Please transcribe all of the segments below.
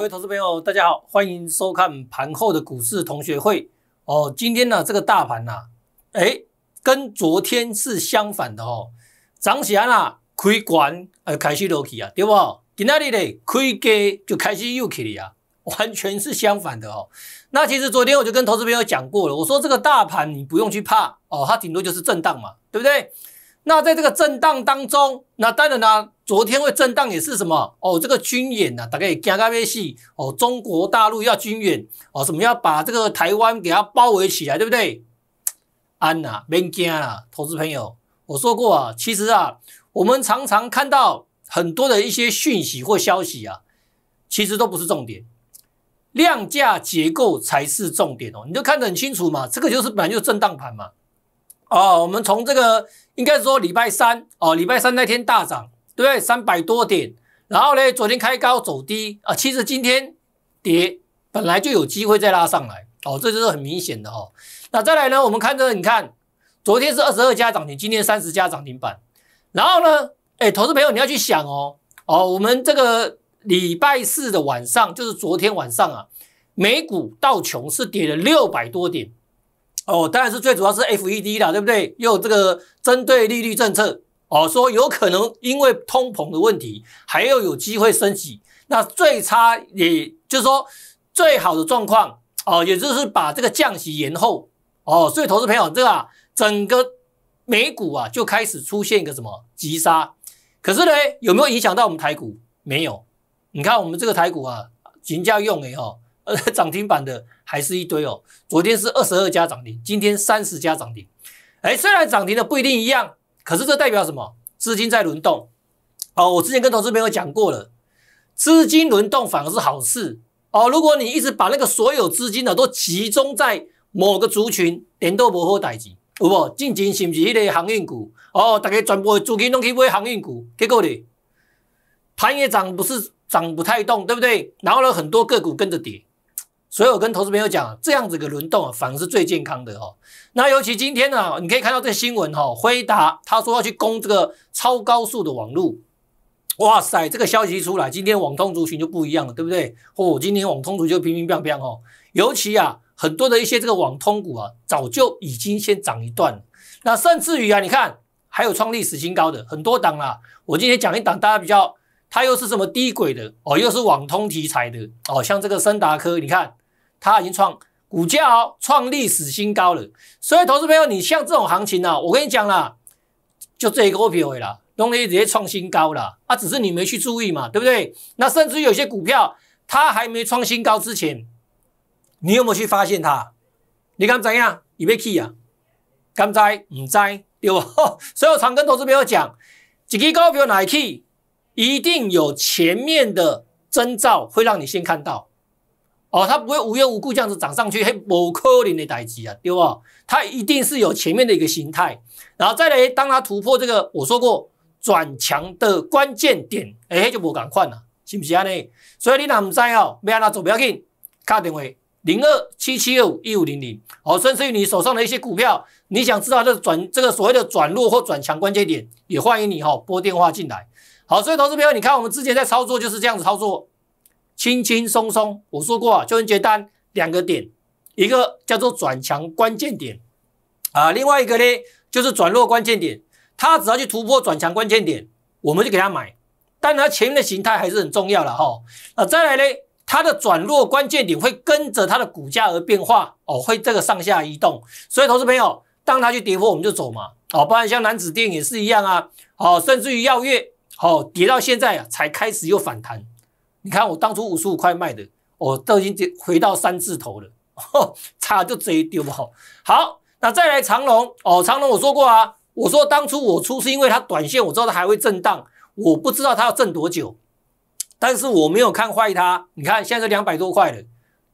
各位投资朋友，大家好，欢迎收看盘后的股市同学会哦。今天呢，这个大盘啊，哎，跟昨天是相反的哦。涨前啦，开馆呃开始落去啊，对不？今仔日呢，开价就开始又起啊，完全是相反的哦。那其实昨天我就跟投资朋友讲过了，我说这个大盘你不用去怕哦，它顶多就是震荡嘛，对不对？那在这个震荡当中，那当然呢。昨天会震荡也是什么哦？这个军演呐，大概今个月是哦，中国大陆要军演哦，什么要把这个台湾给它包围起来，对不对？安呐，别惊啊，投资朋友，我说过啊，其实啊，我们常常看到很多的一些讯息或消息啊，其实都不是重点，量价结构才是重点哦。你就看得很清楚嘛，这个就是本来就震荡盘嘛。哦，我们从这个应该说礼拜三哦，礼拜三那天大涨。对，三百多点，然后呢，昨天开高走低啊，其实今天跌本来就有机会再拉上来哦，这就是很明显的哦。那再来呢，我们看这个，你看昨天是二十二家涨停，今天三十家涨停板，然后呢，哎，投资朋友你要去想哦，哦，我们这个礼拜四的晚上，就是昨天晚上啊，美股道琼是跌了六百多点哦，当然是最主要是 FED 啦，对不对？有这个针对利率政策。哦，说有可能因为通膨的问题，还要有机会升息。那最差也就是说，最好的状况哦，也就是把这个降息延后。哦，所以投资朋友，这个整个美股啊就开始出现一个什么急杀。可是呢，有没有影响到我们台股？没有。你看我们这个台股啊，评价用没有？呃，涨停板的还是一堆哦。昨天是二十二家涨停，今天三十家涨停。哎，虽然涨停的不一定一样。可是这代表什么？资金在轮动哦，我之前跟投资朋友讲过了，资金轮动反而是好事哦。如果你一直把那个所有资金呢都集中在某个族群，连都不好代志，有无？进期是不是那个航运股哦？大家全部的族群都去买航运股，结果呢盘也涨，不是涨不太动，对不对？然后呢，很多个股跟着跌。所以我跟投资朋友讲，这样子的轮动啊，反而是最健康的哦。那尤其今天呢，你可以看到这新闻哈，辉达他说要去攻这个超高速的网路，哇塞，这个消息一出来，今天网通族群就不一样了，对不对？哦，今天网通族就平平飘飘哦，尤其啊，很多的一些这个网通股啊，早就已经先涨一段。那甚至于啊，你看还有创历史新高的很多档啊，我今天讲一档大家比较，它又是什么低轨的哦，又是网通题材的哦，像这个森达科，你看。它已经创股价创历史新高了，所以投资朋友，你像这种行情呢，我跟你讲了，就这一个股票了，东西直接创新高了，啊，只是你没去注意嘛，对不对？那甚至有些股票它还没创新高之前，你有没有去发现它？你敢怎样？你被去啊？敢知？唔知？对不？所以我常跟投资朋友讲，一支股票哪去，一定有前面的征兆会让你先看到。哦，它不会无缘无故这样子涨上去，嘿，某可能的打击啊，对不？它一定是有前面的一个形态，然后再来，当它突破这个，我说过转强的关键点，哎，就无咁快了，是不是安呢？所以你若唔知哦，要安怎做，不要紧，卡电话零二七七二五一五零零，好，甚至于你手上的一些股票，你想知道这转这个所谓的转弱或转强关键点，也欢迎你哈拨电话进来。好，所以投资朋友，你看我们之前在操作就是这样子操作。轻轻松松，我说过啊，就很简单两个点，一个叫做转强关键点啊，另外一个呢就是转弱关键点，它只要去突破转强关键点，我们就给他买，但它前面的形态还是很重要了哈。那再来呢，它的转弱关键点会跟着它的股价而变化哦，会这个上下移动，所以投资朋友，当它去跌破我们就走嘛，哦，不然像南子电也是一样啊，哦，甚至于药月，哦，跌到现在啊才开始有反弹。你看，我当初五十五块卖的，我都已经回到三字头了，差就这一丢不好，那再来长龙哦，长龙我说过啊，我说当初我出是因为它短线，我知道它还会震荡，我不知道它要震多久，但是我没有看坏它。你看现在两百多块了，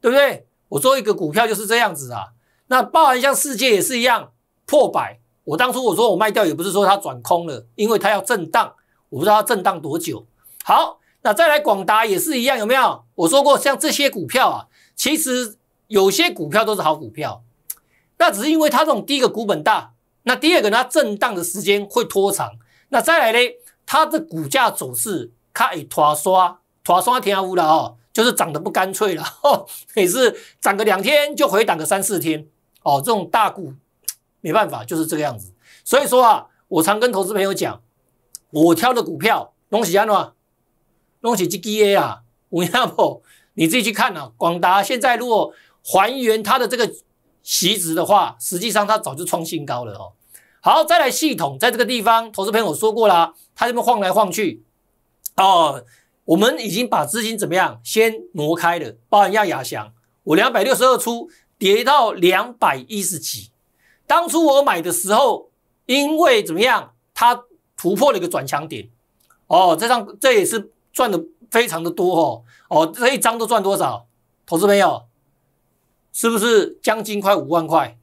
对不对？我做一个股票就是这样子啊。那包含像世界也是一样破百，我当初我说我卖掉也不是说它转空了，因为它要震荡，我不知道它震荡多久。好。那再来广达也是一样，有没有？我说过，像这些股票啊，其实有些股票都是好股票，那只是因为它这种第一个股本大，那第二个它震荡的时间会拖长，那再来呢，它的股价走势它始拖刷拖刷天下乌了啊，就是涨得不干脆了，也是涨个两天就回档个三四天哦，这种大股没办法，就是这个样子。所以说啊，我常跟投资朋友讲，我挑的股票东西啊。弄起 G D A 啊，为啥不？你自己去看啊。广达现在如果还原它的这个席值的话，实际上它早就创新高了哦。好，再来系统，在这个地方，投资朋友说过啦，它这边晃来晃去哦。我们已经把资金怎么样，先挪开了。包含亚亚翔，我两百六十二出，跌到两百一十几。当初我买的时候，因为怎么样，它突破了一个转强点哦。这上这也是。赚的非常的多哦哦，这一张都赚多少？投资朋友，是不是将近快五万块？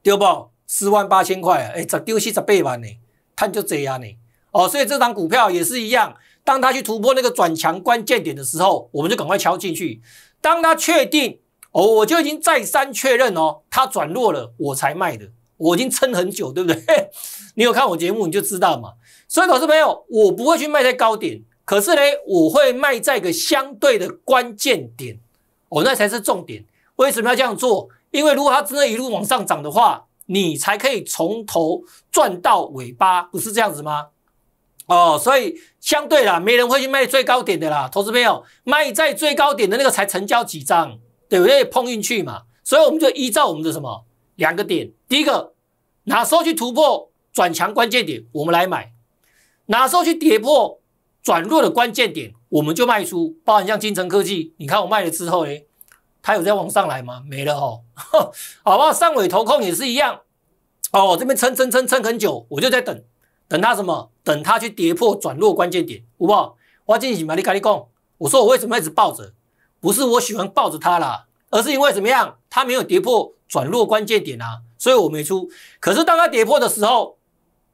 对不？四万八千块啊！哎，才丢去十倍吧呢？他就这样呢。哦，所以这张股票也是一样，当他去突破那个转强关键点的时候，我们就赶快敲进去。当他确定哦，我就已经再三确认哦，他转弱了，我才卖的。我已经撑很久，对不对？你有看我节目你就知道嘛。所以投资朋友，我不会去卖在高点。可是呢，我会卖在个相对的关键点，哦，那才是重点。为什么要这样做？因为如果它真的一路往上涨的话，你才可以从头赚到尾巴，不是这样子吗？哦，所以相对啦，没人会去卖最高点的啦，投资朋友卖在最高点的那个才成交几张，对不对？碰运气嘛。所以我们就依照我们的什么两个点，第一个，哪时候去突破转强关键点，我们来买；哪时候去跌破？转弱的关键点，我们就卖出。包含像金城科技，你看我卖了之后呢，它有再往上来吗？没了哦，好吧。上尾投控也是一样，哦，这边撑撑撑撑很久，我就在等等它什么？等它去跌破转弱关键点，好不好？我经理，马里卡控，我说我为什么一直抱着？不是我喜欢抱着它啦，而是因为怎么样？它没有跌破转弱关键点啊，所以我没出。可是当它跌破的时候，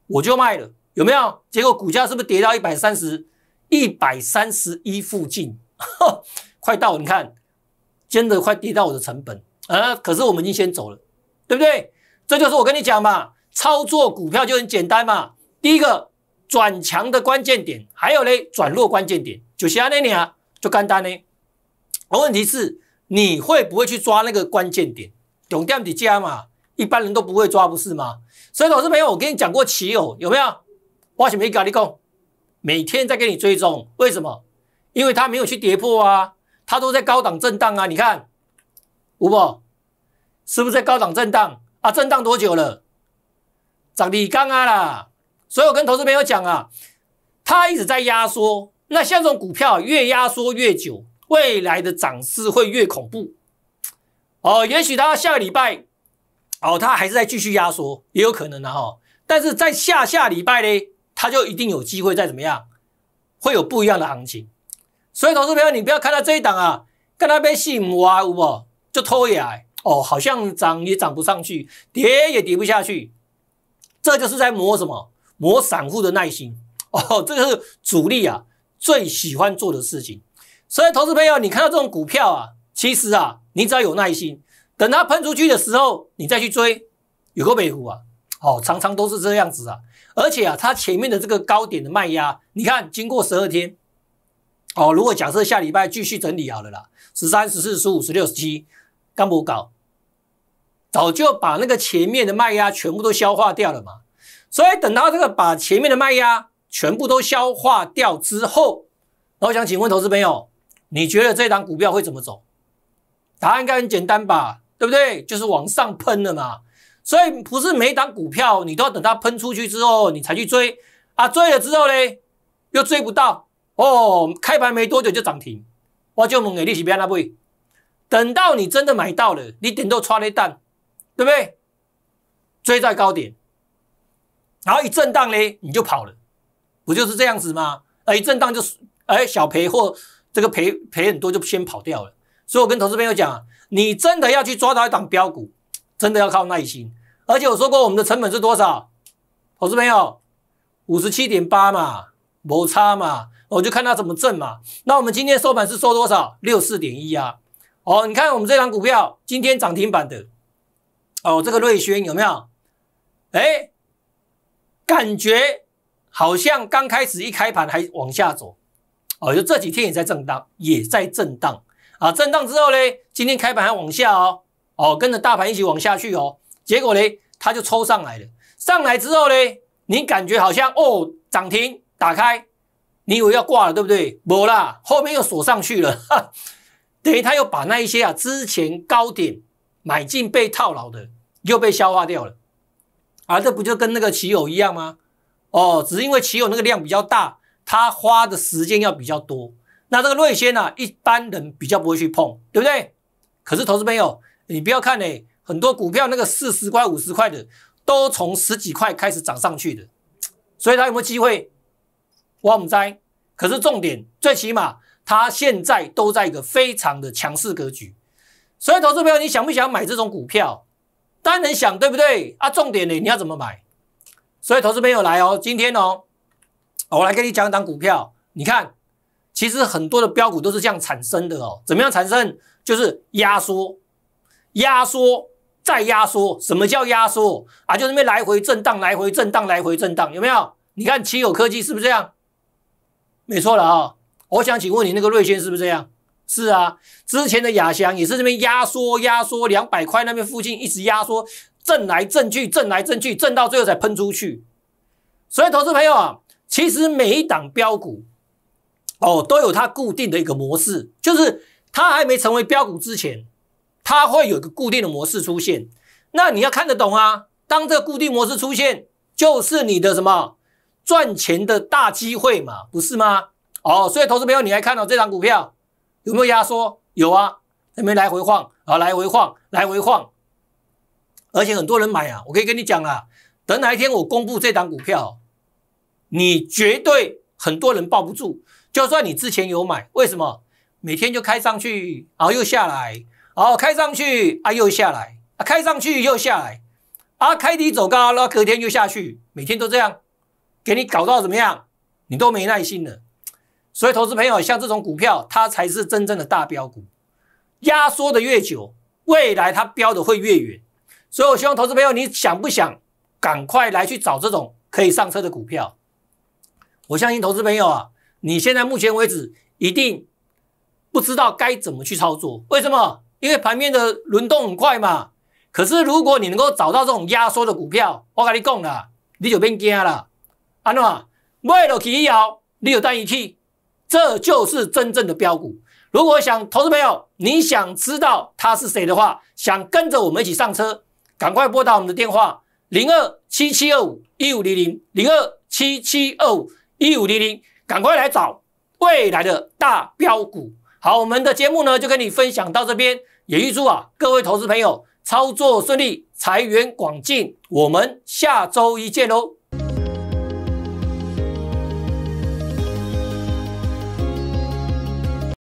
我就卖了，有没有？结果股价是不是跌到一百三十？一百三十一附近，快到，你看，真的快跌到我的成本啊！可是我们已经先走了，对不对？这就是我跟你讲嘛，操作股票就很简单嘛。第一个转强的关键点，还有呢，转弱关键点，就遐呢俩，就干单呢。问题是，你会不会去抓那个关键点？懂点几加嘛，一般人都不会抓，不是吗？所以，老师朋友，我跟你讲过奇偶，有没有？挖什么意利每天在给你追踪，为什么？因为它没有去跌破啊，它都在高档震荡啊。你看，吴宝是不是在高档震荡啊？震荡多久了？涨你刚啊啦。所以我跟投资朋友讲啊，它一直在压缩。那像这种股票，越压缩越久，未来的涨势会越恐怖。哦，也许它下礼拜，哦，它还是在继续压缩，也有可能的哈。但是在下下礼拜嘞。他就一定有机会再怎么样，会有不一样的行情。所以，投资朋友，你不要看到这一档啊，看它被洗磨啊，唔好就偷眼哦，好像涨也涨不上去，跌也跌不下去，这就是在磨什么？磨散户的耐心哦，这就是主力啊最喜欢做的事情。所以，投资朋友，你看到这种股票啊，其实啊，你只要有耐心，等它喷出去的时候，你再去追，有个美乎啊！哦，常常都是这样子啊，而且啊，它前面的这个高点的卖压，你看经过十二天，哦，如果假设下礼拜继续整理好了啦，十三、十四、十五、十六、十七，干不搞？早就把那个前面的卖压全部都消化掉了嘛。所以等到这个把前面的卖压全部都消化掉之后，我想请问投资朋友，你觉得这档股票会怎么走？答案应该很简单吧，对不对？就是往上喷了嘛。所以不是每档股票你都要等它喷出去之后你才去追啊，追了之后呢又追不到哦，开盘没多久就涨停，我就问利你是要哪买？等到你真的买到了，你顶多抓一蛋，对不对？追在高点，然后一震荡呢，你就跑了，不就是这样子吗？啊，一震荡就哎小赔或这个赔赔很多就先跑掉了。所以我跟投资朋友讲啊，你真的要去抓到一档标股。真的要靠耐心，而且我说过我们的成本是多少，投资朋友，五十七点八嘛，摩擦嘛，我就看它怎么挣嘛。那我们今天收盘是收多少？六四点一啊。哦，你看我们这张股票今天涨停板的，哦，这个瑞轩有没有？哎，感觉好像刚开始一开盘还往下走，哦，就这几天也在震荡，也在震荡啊。震荡之后呢，今天开盘还往下哦。哦，跟着大盘一起往下去哦，结果呢，它就抽上来了。上来之后呢，你感觉好像哦，涨停打开，你以为要挂了，对不对？没啦，后面又锁上去了。哈，等于他又把那一些啊，之前高点买进被套牢的，又被消化掉了。啊，这不就跟那个持友一样吗？哦，只是因为持友那个量比较大，他花的时间要比较多。那这个瑞轩啊，一般人比较不会去碰，对不对？可是，投资朋友。你不要看嘞，很多股票那个四十块、五十块的，都从十几块开始涨上去的，所以它有没有机会？我们在，可是重点，最起码它现在都在一个非常的强势格局。所以，投资朋友，你想不想买这种股票？当然想，对不对？啊，重点呢，你要怎么买？所以，投资朋友来哦，今天哦，我来给你讲一档股票。你看，其实很多的标股都是这样产生的哦。怎么样产生？就是压缩。压缩再压缩，什么叫压缩啊？就那边来回震荡，来回震荡，来回震荡，有没有？你看奇友科技是不是这样？没错了啊！我想请问你，那个瑞轩是不是这样？是啊，之前的雅翔也是这边压缩压缩两百块那边附近一直压缩，震来震去，震来震去，震到最后才喷出去。所以，投资朋友啊，其实每一档标股哦都有它固定的一个模式，就是它还没成为标股之前。它会有一个固定的模式出现，那你要看得懂啊。当这固定模式出现，就是你的什么赚钱的大机会嘛，不是吗？哦，所以投资朋友，你来看哦，这档股票有没有压缩？有啊，还没来回晃啊，来回晃，来回晃，而且很多人买啊。我可以跟你讲啊，等哪一天我公布这档股票，你绝对很多人抱不住。就算你之前有买，为什么每天就开上去，然后又下来？好，开上去啊，又下来啊，开上去又下来啊，开低走高，然后隔天又下去，每天都这样，给你搞到怎么样，你都没耐心了。所以，投资朋友，像这种股票，它才是真正的大标股，压缩的越久，未来它标的会越远。所以我希望投资朋友，你想不想赶快来去找这种可以上车的股票？我相信投资朋友啊，你现在目前为止一定不知道该怎么去操作，为什么？因为盘面的轮动很快嘛，可是如果你能够找到这种压缩的股票，我跟你讲啦，你就变惊了，安嘛，为了起一毫，你有单一 T，这就是真正的标股。如果想投资朋友，你想知道他是谁的话，想跟着我们一起上车，赶快拨打我们的电话零二七七二五一五零零零二七七二五一五零零，赶快来找未来的大标股。好，我们的节目呢就跟你分享到这边。也预祝啊各位投资朋友操作顺利，财源广进。我们下周一见喽。